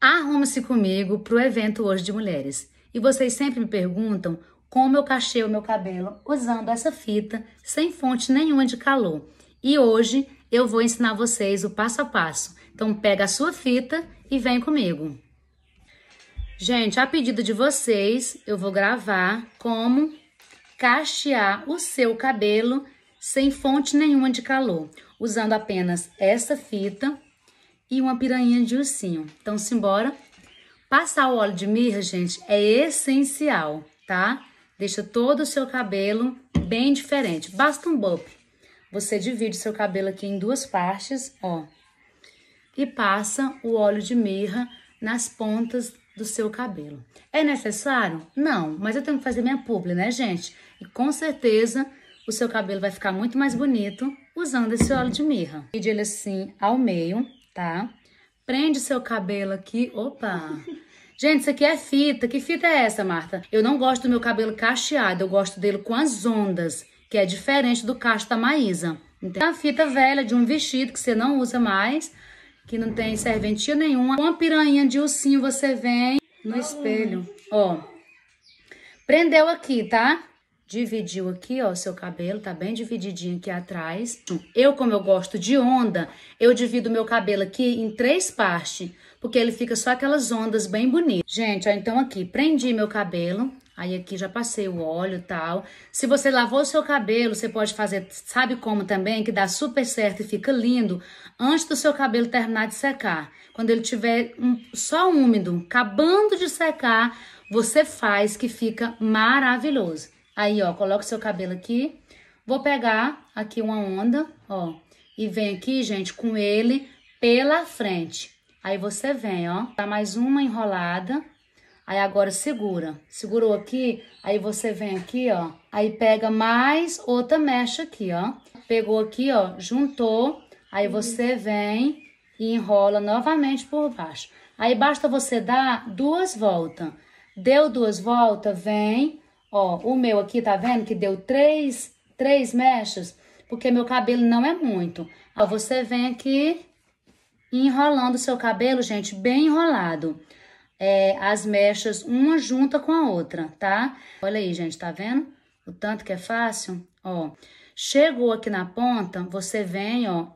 Arrume-se comigo para o evento hoje de mulheres. E vocês sempre me perguntam como eu cachei o meu cabelo usando essa fita sem fonte nenhuma de calor. E hoje eu vou ensinar vocês o passo a passo. Então pega a sua fita e vem comigo. Gente, a pedido de vocês, eu vou gravar como cachear o seu cabelo sem fonte nenhuma de calor, usando apenas essa fita e uma piranha de ursinho. Então, simbora. Passar o óleo de mirra, gente, é essencial, tá? Deixa todo o seu cabelo bem diferente. Basta um bump. Você divide seu cabelo aqui em duas partes, ó. E passa o óleo de mirra nas pontas do seu cabelo. É necessário? Não, mas eu tenho que fazer minha publi, né, gente? E com certeza o seu cabelo vai ficar muito mais bonito usando esse óleo de mirra. Divide ele assim ao meio tá? Prende seu cabelo aqui. Opa! Gente, isso aqui é fita. Que fita é essa, Marta? Eu não gosto do meu cabelo cacheado, eu gosto dele com as ondas, que é diferente do cacho da Maísa. Então, é a fita velha de um vestido que você não usa mais, que não tem serventia nenhuma. Com a piranha de ursinho você vem no espelho, ó. Prendeu aqui, tá? dividiu aqui, ó, o seu cabelo, tá bem divididinho aqui atrás. Hum. Eu, como eu gosto de onda, eu divido meu cabelo aqui em três partes, porque ele fica só aquelas ondas bem bonitas. Gente, ó, então aqui, prendi meu cabelo, aí aqui já passei o óleo e tal. Se você lavou o seu cabelo, você pode fazer, sabe como também, que dá super certo e fica lindo, antes do seu cabelo terminar de secar. Quando ele tiver um, só úmido, acabando de secar, você faz que fica maravilhoso. Aí, ó, coloca o seu cabelo aqui. Vou pegar aqui uma onda, ó, e vem aqui, gente, com ele pela frente. Aí você vem, ó, dá mais uma enrolada. Aí agora segura. Segurou aqui, aí você vem aqui, ó. Aí pega mais outra mecha aqui, ó. Pegou aqui, ó, juntou. Aí você vem e enrola novamente por baixo. Aí basta você dar duas voltas. Deu duas voltas, vem, Ó, o meu aqui, tá vendo que deu três, três mechas? Porque meu cabelo não é muito. Ó, você vem aqui enrolando o seu cabelo, gente, bem enrolado. É, as mechas uma junta com a outra, tá? Olha aí, gente, tá vendo? O tanto que é fácil, ó. Chegou aqui na ponta, você vem, ó,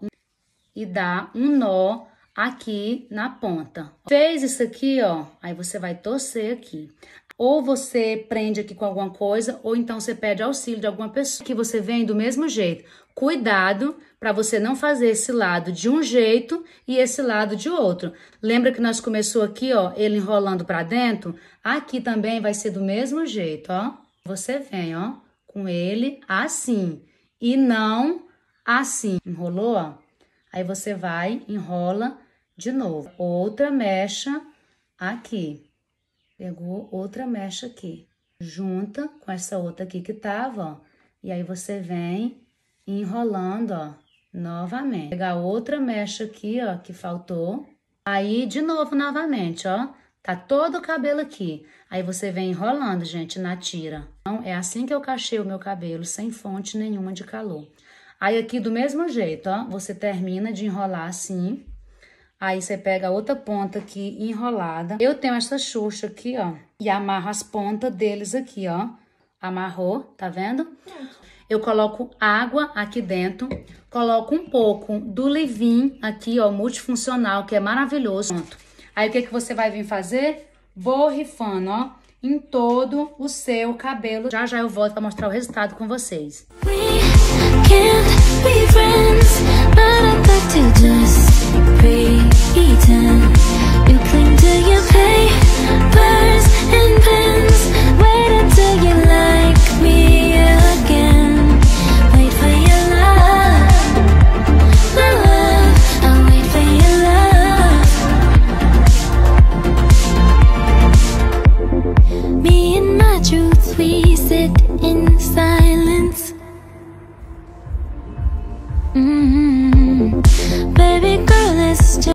e dá um nó aqui na ponta. Fez isso aqui, ó, aí você vai torcer aqui. Ou você prende aqui com alguma coisa, ou então você pede auxílio de alguma pessoa que você vem do mesmo jeito. Cuidado para você não fazer esse lado de um jeito e esse lado de outro. Lembra que nós começou aqui, ó, ele enrolando para dentro? Aqui também vai ser do mesmo jeito, ó. Você vem, ó, com ele assim e não assim. Enrolou, ó? Aí você vai, enrola de novo. Outra mecha aqui. Pegou outra mecha aqui, junta com essa outra aqui que tava, ó. E aí você vem enrolando, ó, novamente. Pegar outra mecha aqui, ó, que faltou. Aí, de novo, novamente, ó. Tá todo o cabelo aqui. Aí você vem enrolando, gente, na tira. Então, é assim que eu cachei o meu cabelo, sem fonte nenhuma de calor. Aí, aqui do mesmo jeito, ó, você termina de enrolar assim. Aí você pega a outra ponta aqui enrolada. Eu tenho essa xuxa aqui, ó. E amarro as pontas deles aqui, ó. Amarrou, tá vendo? Eu coloco água aqui dentro. Coloco um pouco do levinho aqui, ó. Multifuncional, que é maravilhoso. Pronto. Aí o que, que você vai vir fazer? Borrifando, ó. Em todo o seu cabelo. Já já eu volto pra mostrar o resultado com vocês. Música sit in silence mm -hmm. Baby girl, it's just